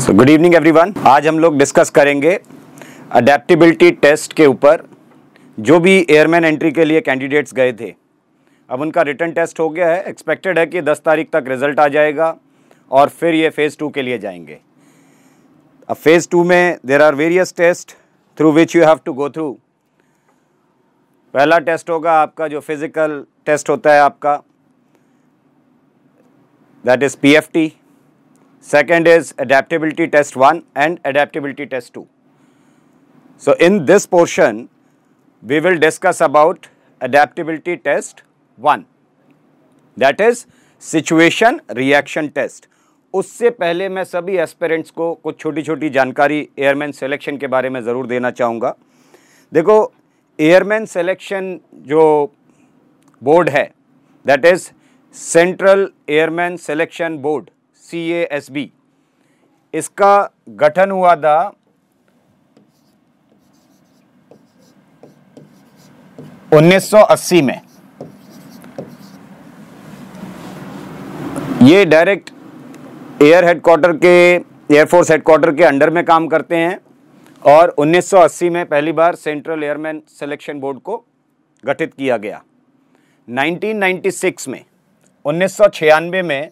So good evening everyone आज हम लोग डिस्कस करेंगे अडेप्टिबिलिटी टेस्ट के ऊपर जो भी एयरमैन एंट्री के लिए कैंडिडेट्स गए थे अब उनका रिटर्न टेस्ट हो गया है एक्सपेक्टेड है कि 10 तारीख तक रिजल्ट आ जाएगा और फिर ये फ़ेज़ टू के लिए जाएंगे अब फेज़ टू में there are various test through which you have to go through पहला टेस्ट होगा आपका जो फिज़िकल टेस्ट होता है आपका that is P F T Second is adaptability test 1 and adaptability test 2. So, in this portion, we will discuss about adaptability test 1 that is situation reaction test. उससे पहले मैं सभी एस्पेरेंट्स को कुछ छोटी छोटी जानकारी एयरमैन सिलेक्शन के बारे में ज़रूर देना चाहूँगा देखो एयरमैन सिलेक्शन जो बोर्ड है that is central airman selection board C A S B इसका गठन हुआ था उन्नीस सौ अस्सी में ये डायरेक्ट एयर हेडक्वार्टर के एयरफोर्स हेडक्वार्टर के अंडर में काम करते हैं और 1980 में पहली बार सेंट्रल एयरमैन सिलेक्शन बोर्ड को गठित किया गया 1996 में उन्नीस में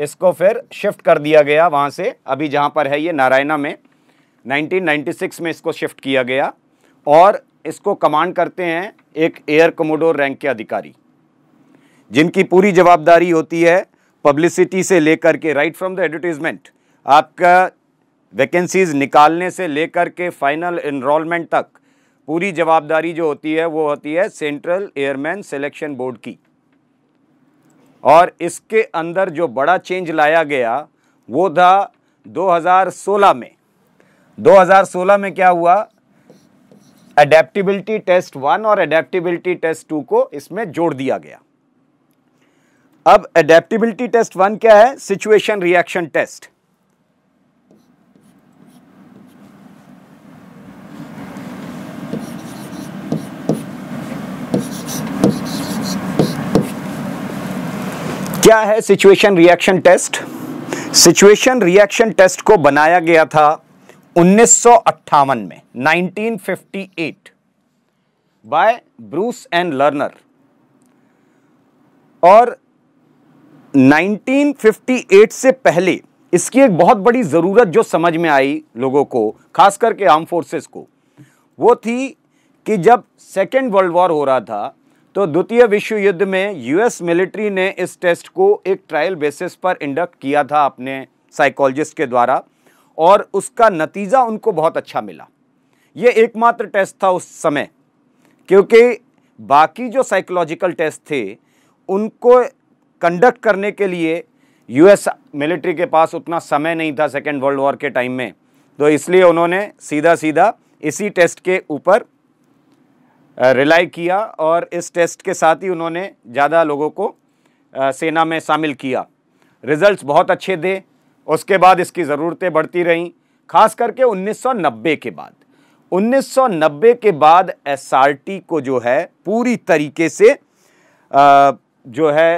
इसको फिर शिफ्ट कर दिया गया वहाँ से अभी जहाँ पर है ये नारायणा में 1996 में इसको शिफ्ट किया गया और इसको कमांड करते हैं एक एयर कमोडोर रैंक के अधिकारी जिनकी पूरी जवाबदारी होती है पब्लिसिटी से लेकर के राइट फ्रॉम द एडवर्टीज़मेंट आपका वैकेंसीज़ निकालने से लेकर के फाइनल इनरोलमेंट तक पूरी जवाबदारी जो होती है वो होती है सेंट्रल एयरमैन सिलेक्शन बोर्ड की और इसके अंदर जो बड़ा चेंज लाया गया वो था 2016 में 2016 में क्या हुआ अडेप्टिबिलिटी टेस्ट वन और अडेप्टिबिलिटी टेस्ट टू को इसमें जोड़ दिया गया अब अडेप्टिबिलिटी टेस्ट वन क्या है सिचुएशन रिएक्शन टेस्ट क्या है situation reaction test situation reaction test को बनाया गया था उन्नीस में 1958 बाय ब्रूस एंड लर्नर और 1958 से पहले इसकी एक बहुत बड़ी ज़रूरत जो समझ में आई लोगों को खास करके आर्म फोर्सेस को वो थी कि जब सेकेंड वर्ल्ड वॉर हो रहा था तो द्वितीय विश्व युद्ध में यूएस मिलिट्री ने इस टेस्ट को एक ट्रायल बेसिस पर इंडक्ट किया था अपने साइकोलॉजिस्ट के द्वारा और उसका नतीजा उनको बहुत अच्छा मिला ये एकमात्र टेस्ट था उस समय क्योंकि बाकी जो साइकोलॉजिकल टेस्ट थे उनको कंडक्ट करने के लिए यूएस मिलिट्री के पास उतना समय नहीं था सेकेंड वर्ल्ड वॉर के टाइम में तो इसलिए उन्होंने सीधा सीधा इसी टेस्ट के ऊपर रिलाई किया और इस टेस्ट के साथ ही उन्होंने ज़्यादा लोगों को सेना में शामिल किया रिजल्ट्स बहुत अच्छे दे उसके बाद इसकी ज़रूरतें बढ़ती रहीं खास करके 1990 के बाद 1990 के बाद एस को जो है पूरी तरीके से जो है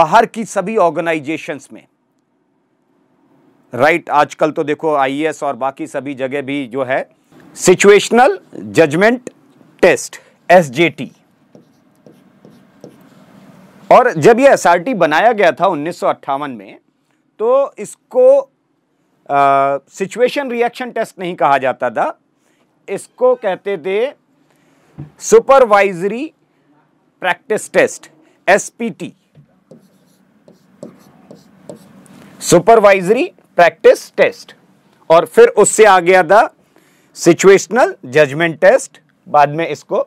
बाहर की सभी ऑर्गेनाइजेशंस में राइट right, आजकल तो देखो आईएएस और बाकी सभी जगह भी जो है सिचुएशनल जजमेंट टेस्ट एस और जब ये एस बनाया गया था उन्नीस में तो इसको सिचुएशन रिएक्शन टेस्ट नहीं कहा जाता था इसको कहते थे supervisory practice test SPT supervisory practice test और फिर उससे आ गया था सिचुएशनल जजमेंट टेस्ट बाद में इसको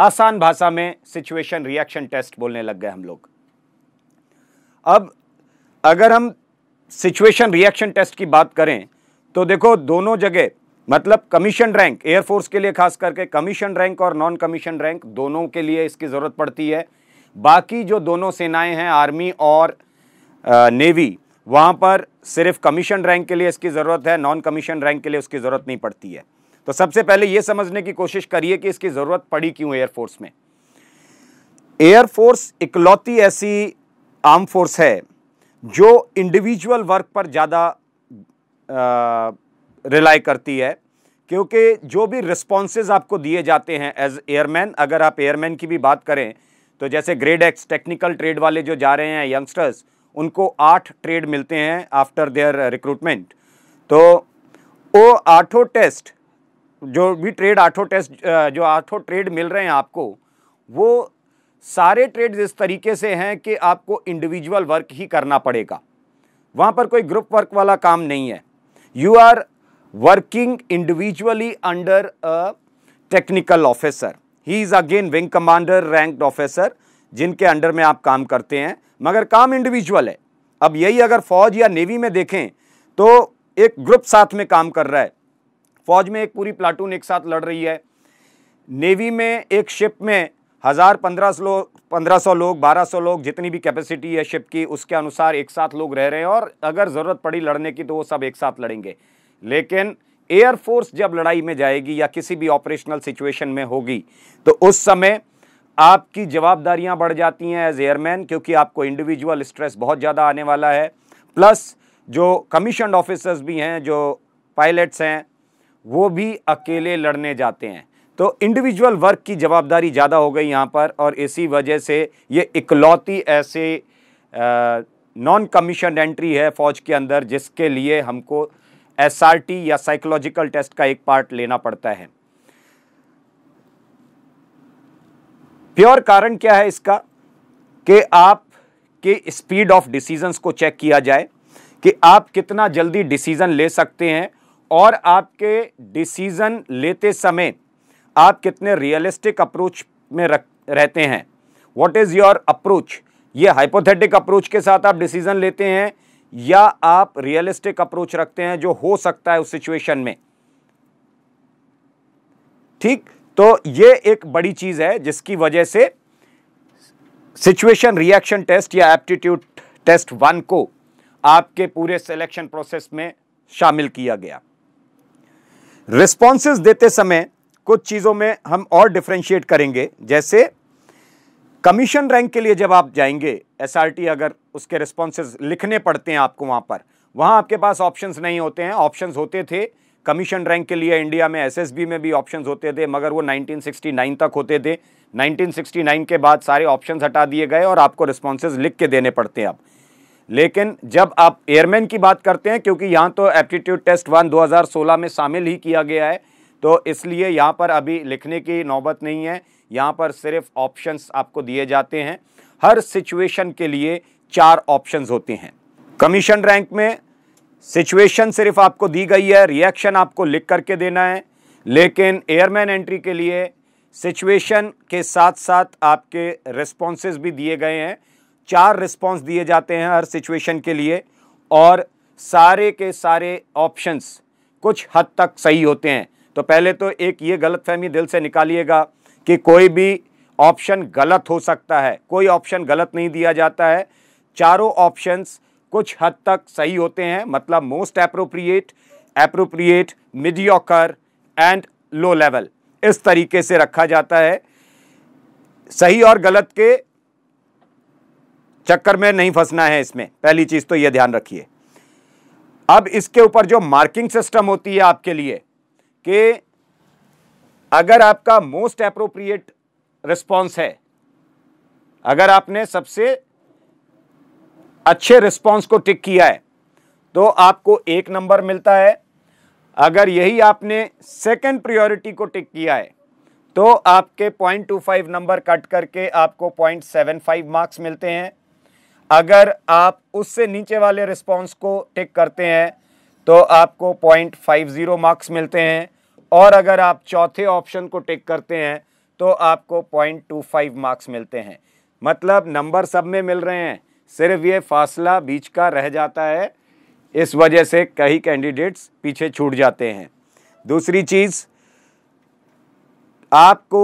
आसान भाषा में सिचुएशन रिएक्शन टेस्ट बोलने लग गए हम लोग अब अगर हम सिचुएशन रिएक्शन टेस्ट की बात करें तो देखो दोनों जगह मतलब कमीशन रैंक एयरफोर्स के लिए खास करके कमीशन रैंक और नॉन कमीशन रैंक दोनों के लिए इसकी ज़रूरत पड़ती है बाकी जो दोनों सेनाएं हैं आर्मी और आ, नेवी वहाँ पर सिर्फ कमीशन रैंक के लिए इसकी ज़रूरत है नॉन कमीशन रैंक के लिए उसकी ज़रूरत नहीं पड़ती है तो सबसे पहले ये समझने की कोशिश करिए कि इसकी ज़रूरत पड़ी क्यों एयरफोर्स में एयरफोर्स इकलौती ऐसी आर्म फोर्स है जो इंडिविजुअल वर्क पर ज़्यादा रिलाई करती है क्योंकि जो भी रिस्पॉन्सेज आपको दिए जाते हैं एज एयरमैन अगर आप एयरमैन की भी बात करें तो जैसे ग्रेड एक्स टेक्निकल ट्रेड वाले जो जा रहे हैं यंगस्टर्स उनको आठ ट्रेड मिलते हैं आफ्टर देयर रिक्रूटमेंट तो वो आठों टेस्ट जो भी ट्रेड आठों टेस्ट जो आठों ट्रेड मिल रहे हैं आपको वो सारे ट्रेड इस तरीके से हैं कि आपको इंडिविजुअल वर्क ही करना पड़ेगा वहाँ पर कोई ग्रुप वर्क वाला काम नहीं है you are working individually under a technical officer he is again wing commander ranked officer जिनके अंडर में आप काम करते हैं मगर काम इंडिविजुअल है अब यही अगर फौज या नेवी में देखें तो एक ग्रुप साथ में काम कर रहा है फौज में एक पूरी प्लाटून एक साथ लड़ रही है नेवी में एक शिप में हज़ार पंद्रह सौ लोग पंद्रह सौ लोग बारह सौ लोग जितनी भी कैपेसिटी है शिप की उसके अनुसार एक साथ लोग रह रहे हैं और अगर ज़रूरत पड़ी लड़ने की तो वो सब एक साथ लड़ेंगे लेकिन एयरफोर्स जब लड़ाई में जाएगी या किसी भी ऑपरेशनल सिचुएशन में होगी तो उस समय आपकी जवाबदारियां बढ़ जाती हैं एज एयरमैन क्योंकि आपको इंडिविजुअल स्ट्रेस बहुत ज़्यादा आने वाला है प्लस जो कमीशन ऑफिसर्स भी हैं जो पायलट्स हैं वो भी अकेले लड़ने जाते हैं तो इंडिविजुअल वर्क की जवाबदारी ज़्यादा हो गई यहाँ पर और इसी वजह से ये इकलौती ऐसे नॉन कमीशन एंट्री है फ़ौज के अंदर जिसके लिए हमको एसआरटी या साइकोलॉजिकल टेस्ट का एक पार्ट लेना पड़ता है प्योर कारण क्या है इसका कि आप के स्पीड ऑफ डिसीजंस को चेक किया जाए कि आप कितना जल्दी डिसीजन ले सकते हैं और आपके डिसीज़न लेते समय आप कितने रियलिस्टिक अप्रोच में रख रहते हैं वॉट इज़ योर अप्रोच ये हाइपोथेटिक अप्रोच के साथ आप डिसीज़न लेते हैं या आप रियलिस्टिक अप्रोच रखते हैं जो हो सकता है उस सिचुएशन में ठीक तो ये एक बड़ी चीज़ है जिसकी वजह से सिचुएशन रिएक्शन टेस्ट या एप्टीट्यूड टेस्ट वन को आपके पूरे सिलेक्शन प्रोसेस में शामिल किया गया रिस्पॉन्सेज देते समय कुछ चीज़ों में हम और डिफ्रेंशिएट करेंगे जैसे कमीशन रैंक के लिए जब आप जाएंगे एसआरटी अगर उसके रिस्पॉन्सेज लिखने पड़ते हैं आपको वहाँ पर वहाँ आपके पास ऑप्शंस नहीं होते हैं ऑप्शंस होते थे कमीशन रैंक के लिए इंडिया में एसएसबी में भी ऑप्शंस होते थे मगर वो 1969 तक होते थे 1969 के बाद सारे ऑप्शंस हटा दिए गए और आपको रिस्पॉन्सेज लिख के देने पड़ते हैं अब लेकिन जब आप एयरमैन की बात करते हैं क्योंकि यहाँ तो एप्टीट्यूड टेस्ट वन 2016 में शामिल ही किया गया है तो इसलिए यहाँ पर अभी लिखने की नौबत नहीं है यहाँ पर सिर्फ ऑप्शंस आपको दिए जाते हैं हर सिचुएशन के लिए चार ऑप्शंस होते हैं कमीशन रैंक में सिचुएशन सिर्फ आपको दी गई है रिएक्शन आपको लिख करके देना है लेकिन एयरमैन एंट्री के लिए सिचुएशन के साथ साथ आपके रिस्पॉन्स भी दिए गए हैं चार रिस्पॉन्स दिए जाते हैं हर सिचुएशन के लिए और सारे के सारे ऑप्शंस कुछ हद तक सही होते हैं तो पहले तो एक ये गलतफहमी दिल से निकालिएगा कि कोई भी ऑप्शन गलत हो सकता है कोई ऑप्शन गलत नहीं दिया जाता है चारों ऑप्शंस कुछ हद तक सही होते हैं मतलब most appropriate appropriate mediocre and low level इस तरीके से रखा जाता है सही और गलत के चक्कर में नहीं फंसना है इसमें पहली चीज़ तो यह ध्यान रखिए अब इसके ऊपर जो मार्किंग सिस्टम होती है आपके लिए कि अगर आपका मोस्ट अप्रोप्रिएट रिस्पॉन्स है अगर आपने सबसे अच्छे रिस्पॉन्स को टिक किया है तो आपको एक नंबर मिलता है अगर यही आपने सेकंड प्रायोरिटी को टिक किया है तो आपके 0.25 नंबर कट करके आपको 0.75 मार्क्स मिलते हैं अगर आप उससे नीचे वाले रिस्पॉन्स को टिक करते हैं तो आपको पॉइंट फाइव ज़ीरो मार्क्स मिलते हैं और अगर आप चौथे ऑप्शन को टिक करते हैं तो आपको पॉइंट टू फाइव मार्क्स मिलते हैं मतलब नंबर सब में मिल रहे हैं सिर्फ ये फासला बीच का रह जाता है इस वजह से कई कैंडिडेट्स पीछे छूट जाते हैं दूसरी चीज़ आपको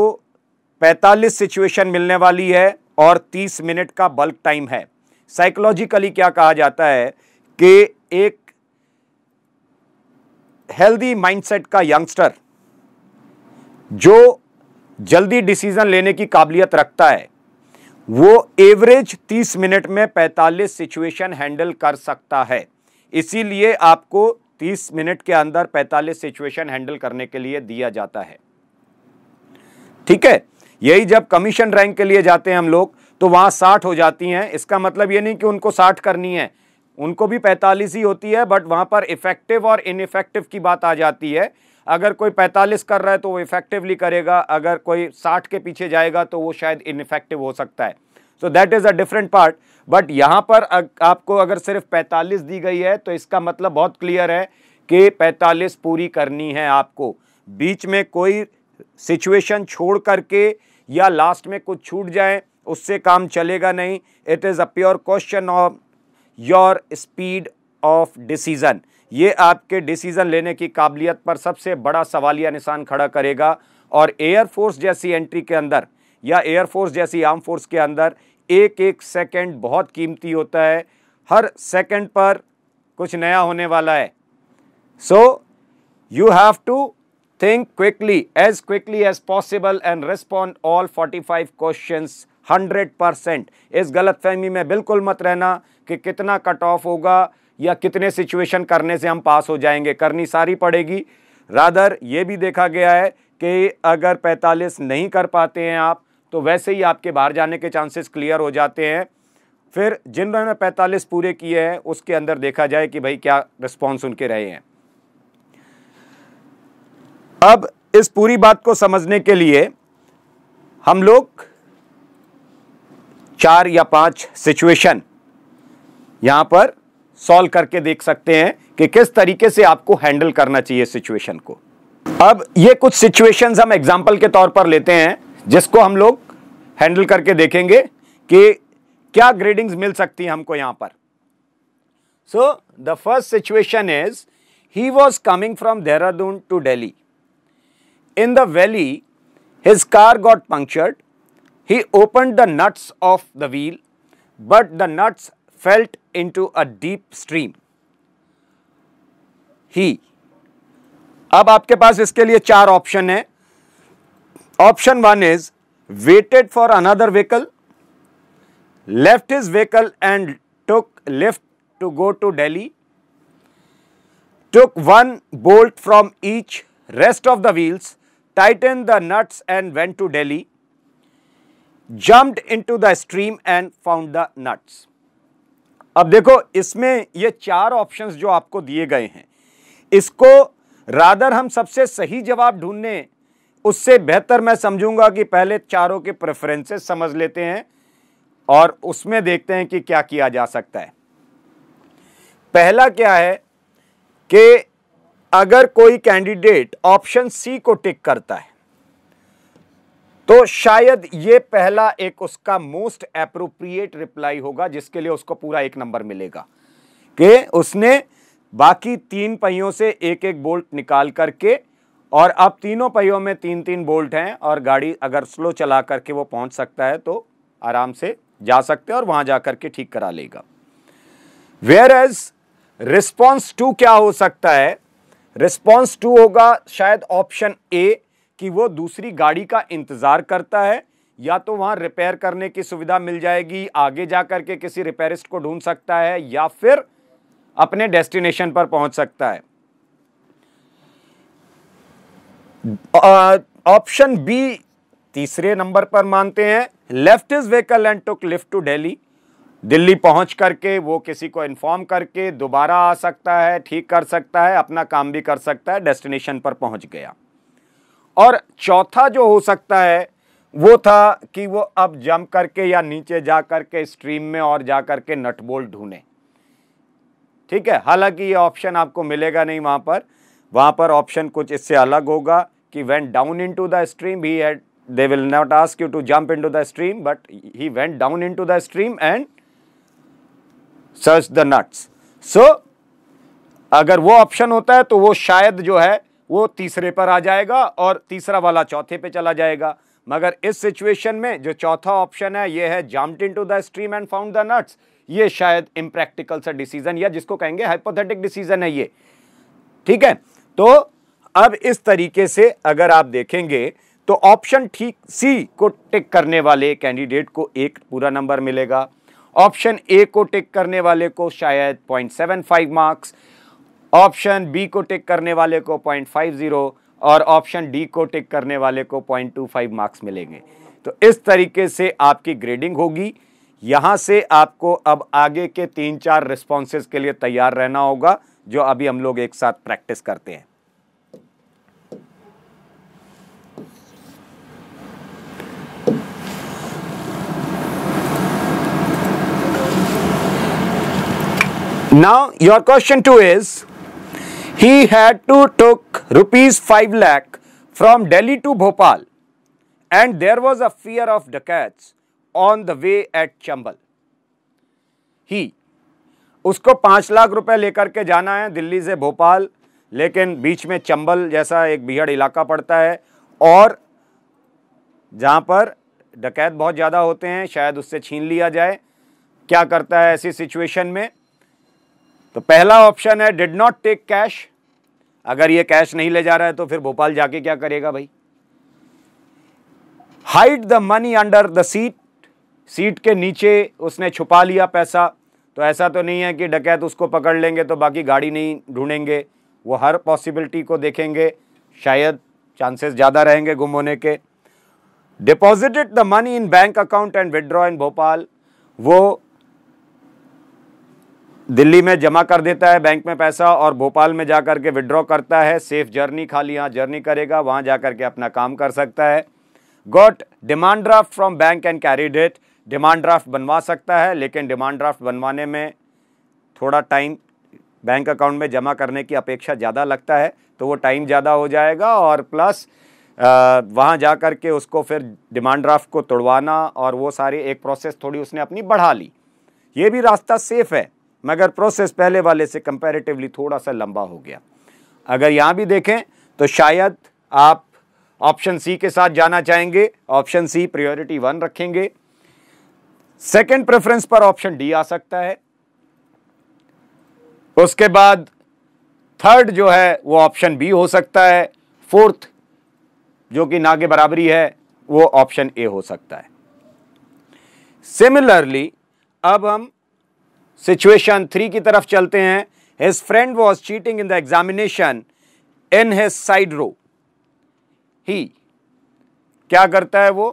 45 सिचुएशन मिलने वाली है और 30 मिनट का बल्क टाइम है साइकोलॉजिकली क्या कहा जाता है कि एक हेल्दी माइंडसेट का यंगस्टर जो जल्दी डिसीजन लेने की काबिलियत रखता है वो एवरेज 30 मिनट में 45 सिचुएशन हैंडल कर सकता है इसीलिए आपको 30 मिनट के अंदर 45 सिचुएशन हैंडल करने के लिए दिया जाता है ठीक है यही जब कमीशन रैंक के लिए जाते हैं हम लोग तो वहाँ साठ हो जाती हैं इसका मतलब ये नहीं कि उनको साठ करनी है उनको भी पैंतालीस ही होती है बट वहाँ पर इफ़ेक्टिव और इनफेक्टिव की बात आ जाती है अगर कोई पैंतालीस कर रहा है तो वो इफ़ेक्टिवली करेगा अगर कोई साठ के पीछे जाएगा तो वो शायद इनफेक्टिव हो सकता है so that is a different part but यहाँ पर आपको अगर सिर्फ पैंतालीस दी गई है तो इसका मतलब बहुत क्लियर है कि पैंतालीस पूरी करनी है आपको बीच में कोई सिचुएशन छोड़ करके या लास्ट में कुछ छूट जाए उससे काम चलेगा नहीं it is a pure question of your speed of decision ये आपके डिसीज़न लेने की काबिलियत पर सबसे बड़ा सवालिया निशान खड़ा करेगा और एयरफोर्स जैसी एंट्री के अंदर या एयरफोर्स जैसी आर्म फोर्स के अंदर एक एक सेकंड बहुत कीमती होता है हर सेकंड पर कुछ नया होने वाला है so you have to think quickly as quickly as possible and respond all 45 question hundred percent इस गलत फहमी में बिल्कुल मत रहना कि कितना कट ऑफ होगा या कितने सिचुएशन करने से हम पास हो जाएंगे करनी सारी पड़ेगी रादर ये भी देखा गया है कि अगर 45 नहीं कर पाते हैं आप तो वैसे ही आपके बाहर जाने के चांसेस क्लियर हो जाते हैं फिर जिन्होंने 45 पूरे किए हैं उसके अंदर देखा जाए कि भाई क्या रिस्पॉन्स उनके रहे हैं अब इस पूरी बात को समझने के लिए हम लोग चार या पांच सिचुएशन यहां पर सॉल्व करके देख सकते हैं कि किस तरीके से आपको हैंडल करना चाहिए सिचुएशन को अब ये कुछ सिचुएशंस हम एग्जाम्पल के तौर पर लेते हैं जिसको हम लोग हैंडल करके देखेंगे कि क्या ग्रेडिंग्स मिल सकती हैं हमको यहां पर so the first situation is he was coming from Dehradun to Delhi in the valley his car got punctured He opened the nuts of the wheel, but the nuts felt into a deep stream. He. अब आपके पास इसके लिए चार option है option one is waited for another vehicle left his vehicle and took left to go to Delhi, took one bolt from each rest of the wheels, tightened the nuts and went to Delhi. Into the stream and found the nuts अब देखो इसमें ये चार options जो आपको दिए गए हैं इसको रादर हम सबसे सही जवाब ढूंढने उससे बेहतर मैं समझूंगा कि पहले चारों के प्रेफरेंसेस समझ लेते हैं और उसमें देखते हैं कि क्या किया जा सकता है पहला क्या है कि अगर कोई कैंडिडेट ऑप्शन सी को टिक करता है तो शायद ये पहला एक उसका मोस्ट अप्रोप्रिएट रिप्लाई होगा जिसके लिए उसको पूरा एक नंबर मिलेगा कि उसने बाकी तीन पहियों से एक एक बोल्ट निकाल करके और अब तीनों पहियों में तीन तीन बोल्ट हैं और गाड़ी अगर स्लो चला करके वो पहुंच सकता है तो आराम से जा सकते हैं और वहां जा करके ठीक करा लेगा वेयर एज रिस्पॉन्स टू क्या हो सकता है रिस्पॉन्स टू होगा शायद ऑप्शन ए कि वो दूसरी गाड़ी का इंतज़ार करता है या तो वहाँ रिपेयर करने की सुविधा मिल जाएगी आगे जा कर के किसी रिपेयरिस्ट को ढूंढ सकता है या फिर अपने डेस्टिनेशन पर पहुँच सकता है ऑप्शन बी तीसरे नंबर पर मानते हैं left his vehicle and took lift to Delhi Delhi पहुंच करके वो किसी को इन्फॉर्म करके दोबारा आ सकता है ठीक कर सकता है अपना काम भी कर सकता है डेस्टिनेशन पर पहुंच गया और चौथा जो हो सकता है वो था कि वो अब जम करके या नीचे जा करके स्ट्रीम में और जा करके नटबोल ढूंढे ढूंढें ठीक है हालांकि ये ऑप्शन आपको मिलेगा नहीं वहाँ पर वहाँ पर ऑप्शन कुछ इससे अलग होगा कि went down into the stream he had they will not ask you into the stream stream but he went down into the stream and search the nuts so अगर वो option होता है तो वो शायद जो है वो तीसरे पर आ जाएगा और तीसरा वाला चौथे पे चला जाएगा मगर इस सिचुएशन में जो चौथा ऑप्शन है ये है jumped into the stream and found the nuts ये शायद इम्प्रैक्टिकल सा डिसीजन या जिसको कहेंगे हाइपोथेटिक डिसीजन है ये ठीक है तो अब इस तरीके से अगर आप देखेंगे तो ऑप्शन ठीक सी को टिक करने वाले कैंडिडेट को एक पूरा नंबर मिलेगा ऑप्शन ए को टिक करने वाले को शायद 0.75 मार्क्स ऑप्शन बी को टिक करने वाले को पॉइंट फाइव ज़ीरो और ऑप्शन डी को टिक करने वाले को पॉइंट टू फाइव मार्क्स मिलेंगे तो इस तरीके से आपकी ग्रेडिंग होगी यहाँ से आपको अब आगे के तीन चार रिस्पॉन्सेज के लिए तैयार रहना होगा जो अभी हम लोग एक साथ प्रैक्टिस करते हैं Now your question 2 is he had to took rupees 5 lakh from delhi to bhopal and there was a fear of dacaits on the way at chambal he उसको पाँच लाख रुपए लेकर के जाना है दिल्ली से भोपाल लेकिन बीच में चंबल जैसा एक भीड़ इलाका पड़ता है और जहाँ पर डकैत बहुत ज़्यादा होते हैं शायद उससे छीन लिया जाए क्या करता है ऐसी सिचुएशन में तो पहला ऑप्शन है डिड नॉट टेक कैश अगर ये कैश नहीं ले जा रहा है तो फिर भोपाल जाके क्या करेगा भाई hide the money under the seat seat के नीचे उसने छुपा लिया पैसा तो ऐसा तो नहीं है कि डकैत उसको पकड़ लेंगे तो बाकी गाड़ी नहीं ढूंढेंगे वो हर पॉसिबिलिटी को देखेंगे शायद चांसेस ज़्यादा रहेंगे गुम होने के deposited the money in bank account and withdraw in Bhopal वो दिल्ली में जमा कर देता है बैंक में पैसा और भोपाल में जा कर के विड्रॉ करता है सेफ जर्नी खाली यहाँ जर्नी करेगा वहाँ जा कर के अपना काम कर सकता है got demand draft from bank and carried the demand draft बनवा सकता है लेकिन डिमांड ड्राफ्ट बनवाने में थोड़ा टाइम बैंक अकाउंट में जमा करने की अपेक्षा ज़्यादा लगता है तो वो टाइम ज़्यादा हो जाएगा और प्लस वहाँ जा कर के उसको फिर डिमांड ड्राफ्ट को तोड़वाना और वो सारी एक प्रोसेस थोड़ी उसने अपनी बढ़ा ली ये भी रास्ता सेफ़ है मगर प्रोसेस पहले वाले से कंपैरेटिवली थोड़ा सा लंबा हो गया अगर यहाँ भी देखें तो शायद आप ऑप्शन सी के साथ जाना चाहेंगे ऑप्शन सी प्रायोरिटी वन रखेंगे सेकंड प्रेफरेंस पर ऑप्शन डी आ सकता है उसके बाद थर्ड जो है वो ऑप्शन बी हो सकता है फोर्थ जो कि नागे बराबरी है वो ऑप्शन ए हो सकता है सिमिलरली अब हम सिचुएशन थ्री की तरफ चलते हैं his friend was cheating in the examination in his side row he क्या करता है वो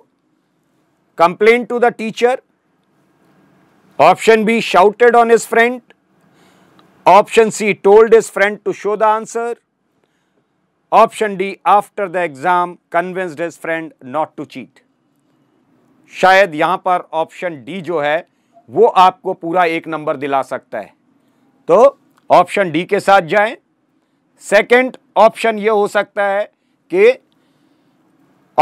complain to the teacher option B shouted on his friend option C told his friend to show the answer option D after the exam convinced his friend not to cheat शायद यहां पर option D जो है वो आपको पूरा एक number दिला सकता है तो ऑप्शन डी के साथ जाएं सेकंड ऑप्शन ये हो सकता है कि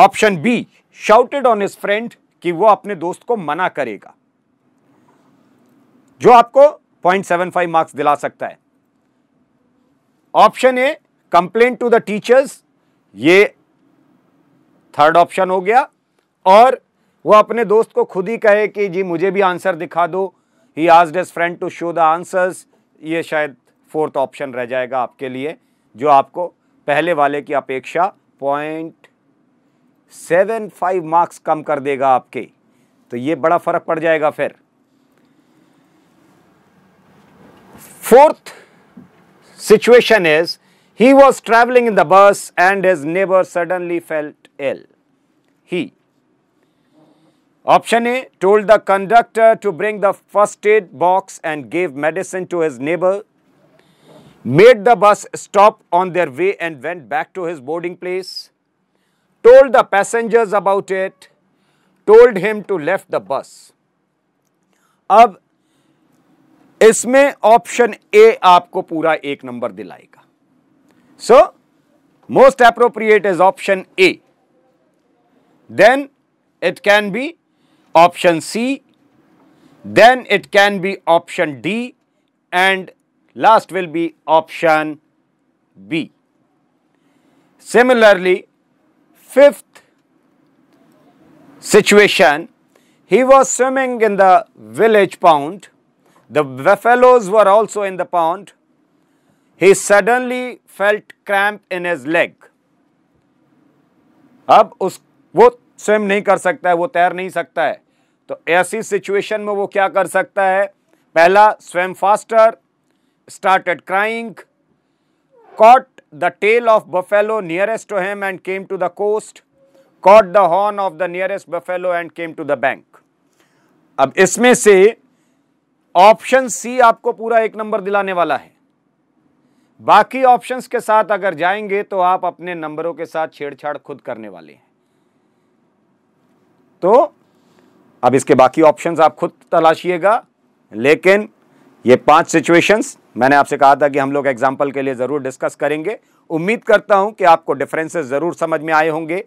option B shouted on his friend कि वो अपने दोस्त को मना करेगा जो आपको 0.75 मार्क्स दिला सकता है option A complain to the teachers ये थर्ड ऑप्शन हो गया और वो अपने दोस्त को खुद ही कहे कि जी मुझे भी आंसर दिखा दो ही आज his friend to show the answers ये शायद फोर्थ ऑप्शन रह जाएगा आपके लिए जो आपको पहले वाले की अपेक्षा पॉइंट सेवन फाइव मार्क्स कम कर देगा आपके तो ये बड़ा फर्क पड़ जाएगा फिर fourth situation is he was travelling in the bus and his neighbour suddenly felt ill he Option A told the conductor to bring the first aid box and gave medicine to his neighbor. Made the bus stop on their way and went back to his boarding place. Told the passengers about it. Told him to left the bus. अब इसमें option A आपको पूरा एक नंबर दिलाएगा so most appropriate is option A then it can be option C, then it can be option D and last will be option B. Similarly, fifth situation, he was swimming in the village pond. The buffaloes were also in the pond. He suddenly felt cramp in his leg. अब उस वो swim नहीं कर सकता है वो तैर नहीं सकता है तो ऐसी सिचुएशन में वो क्या कर सकता है पहला स्वयं faster started crying caught the tail of buffalo nearest to him and came to the coast caught the horn of the nearest buffalo and came to the bank अब इसमें से ऑप्शन सी आपको पूरा एक नंबर दिलाने वाला है बाकी ऑप्शंस के साथ अगर जाएंगे तो आप अपने नंबरों के साथ छेड़छाड़ खुद करने वाले हैं तो अब इसके बाकी ऑप्शंस आप खुद तलाशिएगा लेकिन ये पांच सिचुएशंस मैंने आपसे कहा था कि हम लोग एग्जाम्पल के लिए ज़रूर डिस्कस करेंगे उम्मीद करता हूं कि आपको डिफरेंसेस ज़रूर समझ में आए होंगे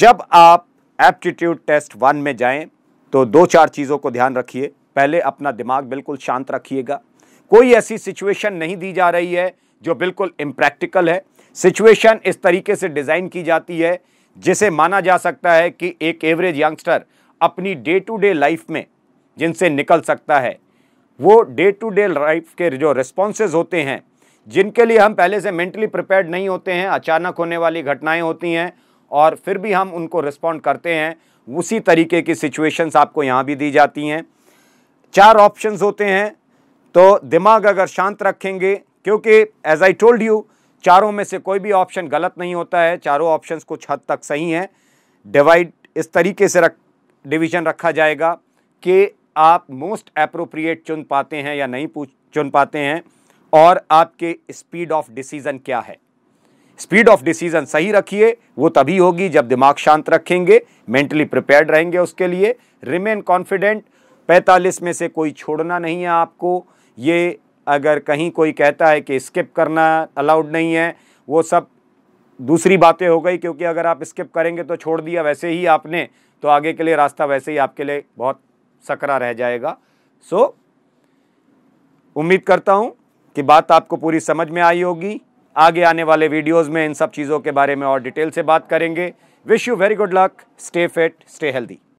जब आप एप्टीट्यूड टेस्ट वन में जाएं तो दो चार चीज़ों को ध्यान रखिए पहले अपना दिमाग बिल्कुल शांत रखिएगा कोई ऐसी सिचुएशन नहीं दी जा रही है जो बिल्कुल इम्प्रैक्टिकल है सिचुएशन इस तरीके से डिज़ाइन की जाती है जिसे माना जा सकता है कि एक एवरेज यंगस्टर अपनी डे टू डे लाइफ में जिनसे निकल सकता है वो डे टू डे लाइफ के जो रिस्पॉन्सेज होते हैं जिनके लिए हम पहले से मेंटली प्रिपेयर्ड नहीं होते हैं अचानक होने वाली घटनाएं होती हैं और फिर भी हम उनको रिस्पॉन्ड करते हैं उसी तरीके की सिचुएशंस आपको यहाँ भी दी जाती हैं चार ऑप्शंस होते हैं तो दिमाग अगर शांत रखेंगे क्योंकि एज आई टोल्ड यू चारों में से कोई भी ऑप्शन गलत नहीं होता है चारों ऑप्शन कुछ हद तक सही हैं डिवाइड इस तरीके से रख डिवीज़न रखा जाएगा कि आप मोस्ट अप्रोप्रिएट चुन पाते हैं या नहीं पूछ चुन पाते हैं और आपके स्पीड ऑफ डिसीज़न क्या है स्पीड ऑफ डिसीज़न सही रखिए वो तभी होगी जब दिमाग शांत रखेंगे मेंटली प्रिपेयर्ड रहेंगे उसके लिए रिमेन कॉन्फिडेंट 45 में से कोई छोड़ना नहीं है आपको ये अगर कहीं कोई कहता है कि स्किप करना अलाउड नहीं है वो सब दूसरी बातें हो गई क्योंकि अगर आप स्किप करेंगे तो छोड़ दिया वैसे ही आपने तो आगे के लिए रास्ता वैसे ही आपके लिए बहुत सकरा रह जाएगा सो उम्मीद करता हूँ कि बात आपको पूरी समझ में आई होगी आगे आने वाले वीडियोज़ में इन सब चीज़ों के बारे में और डिटेल से बात करेंगे wish you very good luck stay fit stay healthy